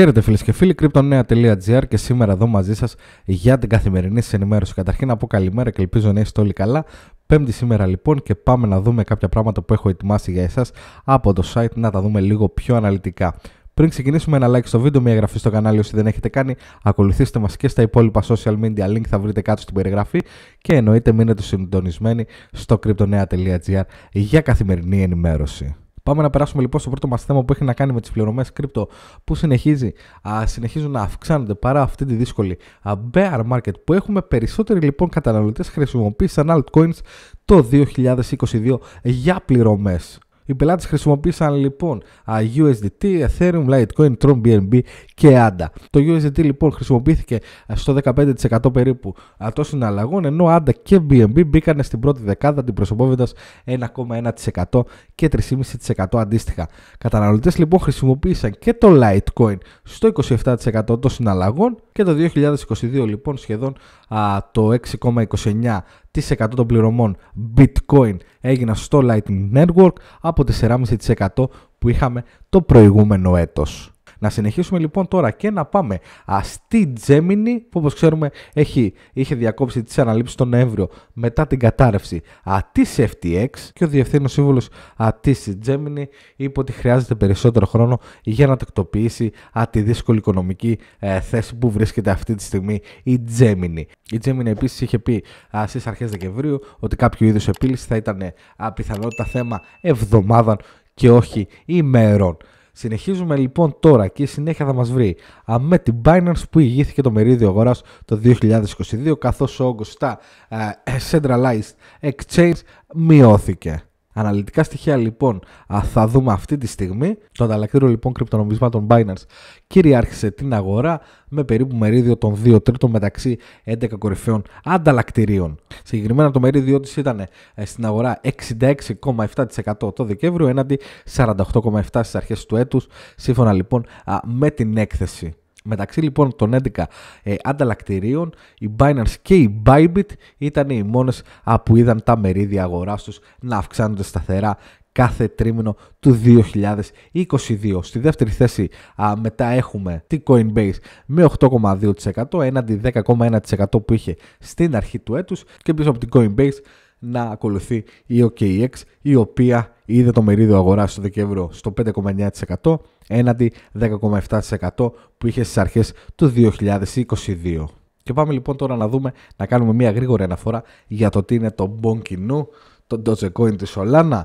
Χαίρετε φίλες και φίλοι, cryptonea.gr και σήμερα εδώ μαζί σας για την καθημερινή σας ενημέρωση. Καταρχήν να πω καλημέρα και ελπίζω να είστε όλοι καλά. Πέμπτη σήμερα λοιπόν και πάμε να δούμε κάποια πράγματα που έχω ετοιμάσει για εσάς από το site να τα δούμε λίγο πιο αναλυτικά. Πριν ξεκινήσουμε, ένα like στο βίντεο, μια εγγραφή στο κανάλι όσοι δεν έχετε κάνει. Ακολουθήστε μας και στα υπόλοιπα social media link θα βρείτε κάτω στην περιγραφή. Και εννοείται μείνετε συντονισμένοι στο cryptonea.gr για καθημερινή ενημέρωση. Πάμε να περάσουμε λοιπόν στο πρώτο μας θέμα που έχει να κάνει με τις πληρωμές κρυπτο που συνεχίζει, συνεχίζουν να αυξάνονται παρά αυτή τη δύσκολη α, bear market που έχουμε. Περισσότεροι λοιπόν καταναλωτές χρησιμοποίησαν altcoins το 2022 για πληρωμές. Οι πελάτες χρησιμοποίησαν λοιπόν USDT, Ethereum, Litecoin, Tron, BNB και ADA. Το USDT λοιπόν χρησιμοποιήθηκε στο 15% περίπου των συναλλαγών, ενώ ADA και BNB μπήκαν στην πρώτη δεκάδα, αντιπροσωπεύοντας 1,1% και 3,5% αντίστοιχα. Καταναλωτές λοιπόν χρησιμοποίησαν και το Litecoin στο 27% των συναλλαγών και το 2022 λοιπόν σχεδόν το 6,29% εκατό των πληρωμών bitcoin έγιναν στο Lightning Network από 4,5% που είχαμε το προηγούμενο έτος. Να συνεχίσουμε λοιπόν τώρα και να πάμε στη Gemini που όπως ξέρουμε έχει, είχε διακόψει τις αναλήψεις τον Νοέμβριο μετά την κατάρρευση της FTX και ο Διευθύνων Σύμβουλος της Gemini είπε ότι χρειάζεται περισσότερο χρόνο για να τακτοποιήσει τη δύσκολη οικονομική ε, θέση που βρίσκεται αυτή τη στιγμή η Gemini. Η Gemini επίσης είχε πει στις αρχές Δεκεμβρίου ότι κάποιο είδους επίλυση θα ήταν πιθανότητα θέμα εβδομάδων και όχι ημερών. Συνεχίζουμε λοιπόν τώρα και η συνέχεια θα μας βρει με την Binance που ηγήθηκε το μερίδιο αγοράς το 2022 καθώς ο όγκος στα ε, Centralized Exchange μειώθηκε. Αναλυτικά στοιχεία λοιπόν α, θα δούμε αυτή τη στιγμή. Το ανταλλακτήριο λοιπόν κρυπτονομισμάτων Binance κυριάρχησε την αγορά με περίπου μερίδιο των 2 τρίτων μεταξύ 11 κορυφαίων ανταλλακτηρίων. Συγκεκριμένα το μερίδιο της ήταν ε, στην αγορά 66,7% το Δεκέμβριο έναντι 48,7% στις αρχές του έτους σύμφωνα λοιπόν με την έκθεση Μεταξύ λοιπόν των 11 ε, ανταλλακτηρίων, η Binance και η Bybit ήταν οι μόνες που είδαν τα μερίδια αγοράς τους να αυξάνονται σταθερά κάθε τρίμηνο του 2022. Στη δεύτερη θέση μετά έχουμε τη Coinbase με 8,2% έναντι 10,1% που είχε στην αρχή του έτους και πίσω από την Coinbase να ακολουθεί η OKX, η οποία είδε το μερίδιο αγοράς στο Δεκέμβριο στο 5,9% έναντι 10,7% που είχε στις αρχές του 2022. Και πάμε λοιπόν τώρα να δούμε, να κάνουμε μια γρήγορη αναφορά για το τι είναι το Bonkinu, το Dogecoin της Solana.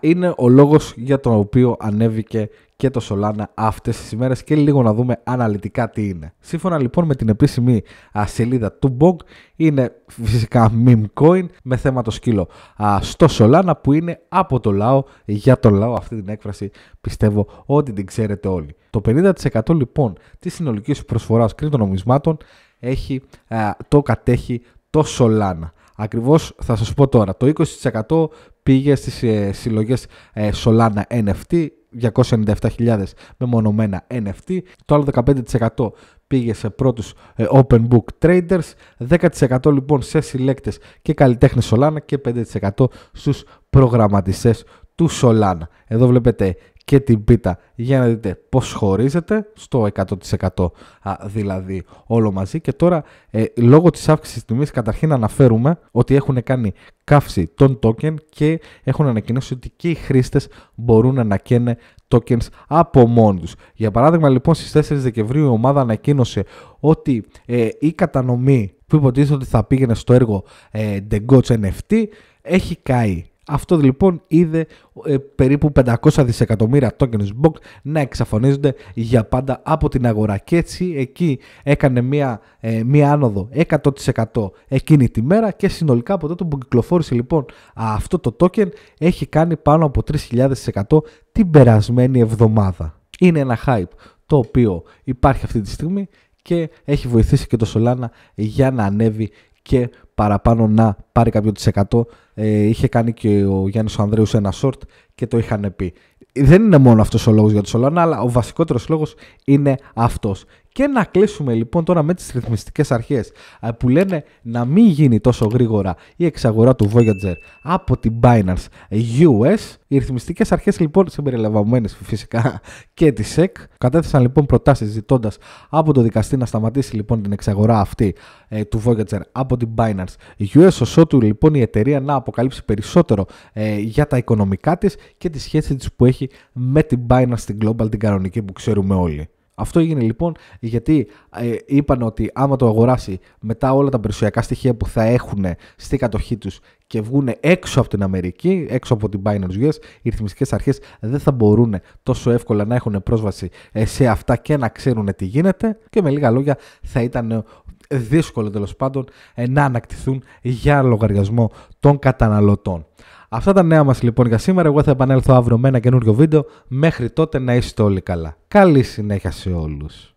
Είναι ο λόγος για τον οποίο ανέβηκε και το Solana αυτές τις ημέρες και λίγο να δούμε αναλυτικά τι είναι. Σύμφωνα λοιπόν με την επίσημη σελίδα του BOG είναι φυσικά meme coin με θέμα το σκύλο α, στο Solana που είναι από το λαό για το λαό αυτή την έκφραση πιστεύω ότι την ξέρετε όλοι. Το 50% λοιπόν της συνολικής προσφοράς κρυπτονομισμάτων έχει, α, το κατέχει το Solana. Ακριβώς θα σας πω τώρα. Το 20% πήγε στις ε, συλλογές ε, Solana NFT, 297.000 μεμονωμένα NFT. Το άλλο 15% πήγε σε πρώτους ε, open book traders, 10% λοιπόν σε συλλέκτες και καλλιτέχνες Solana και 5% στους προγραμματιστές του Solana. Εδώ βλέπετε και την πίτα για να δείτε πώς χωρίζεται στο 100% α, δηλαδή όλο μαζί και τώρα ε, λόγω της αύξησης τιμής καταρχήν αναφέρουμε ότι έχουν κάνει καύση των token και έχουν ανακοινώσει ότι και οι χρήστες μπορούν να καίνε tokens από μόνοι τους. Για παράδειγμα λοιπόν στις 4 Δεκεμβρίου η ομάδα ανακοίνωσε ότι ε, η κατανομή που υποτίθεται ότι θα πήγαινε στο έργο ε, The Gods NFT έχει καεί αυτό λοιπόν είδε ε, περίπου 500 δισεκατομμύρια tokens BOK να εξαφανίζονται για πάντα από την αγορά και έτσι εκεί έκανε μία, ε, μία άνοδο 100% εκείνη τη μέρα και συνολικά από τότε που κυκλοφόρησε λοιπόν αυτό το token έχει κάνει πάνω από 3.000% την περασμένη εβδομάδα. Είναι ένα hype το οποίο υπάρχει αυτή τη στιγμή και έχει βοηθήσει και το Solana για να ανέβει και παραπάνω να πάρει κάποιο τη 100. Ε, είχε κάνει και ο Γιάννης ο Ανδρέους ένα short και το είχαν πει. Δεν είναι μόνο αυτός ο λόγος για τη Σολάνα, αλλά ο βασικότερος λόγος είναι αυτός. Και να κλείσουμε λοιπόν τώρα με τις ρυθμιστικές αρχές ε, που λένε να μην γίνει τόσο γρήγορα η εξαγορά του Voyager από την Binance US. Οι ρυθμιστικές αρχές λοιπόν συμπεριλαμβανομένες φυσικά και της SEC κατέθεσαν λοιπόν προτάσεις ζητώντας από το δικαστή να σταματήσει λοιπόν την εξαγορά αυτή ε, του Voyager από την Binance US ως ότου λοιπόν η εταιρεία να αποκαλύψει περισσότερο ε, για τα οικονομικά της και τη σχέση της που έχει με την Binance, την Global, την κανονική που ξέρουμε όλοι. Αυτό έγινε λοιπόν γιατί ε, είπαν ότι άμα το αγοράσει μετά όλα τα περιουσιακά στοιχεία που θα έχουν στη κατοχή τους και βγουν έξω από την Αμερική, έξω από την Binance US, οι ρυθμιστικές αρχές δεν θα μπορούν τόσο εύκολα να έχουν πρόσβαση ε, σε αυτά και να ξέρουν τι γίνεται και με λίγα λόγια θα ήταν ε, δύσκολο τέλος πάντων να ανακτηθούν για λογαριασμό των καταναλωτών. Αυτά τα νέα μας λοιπόν για σήμερα. Εγώ θα επανέλθω αύριο με ένα καινούριο βίντεο. Μέχρι τότε να είστε όλοι καλά. Καλή συνέχεια σε όλους.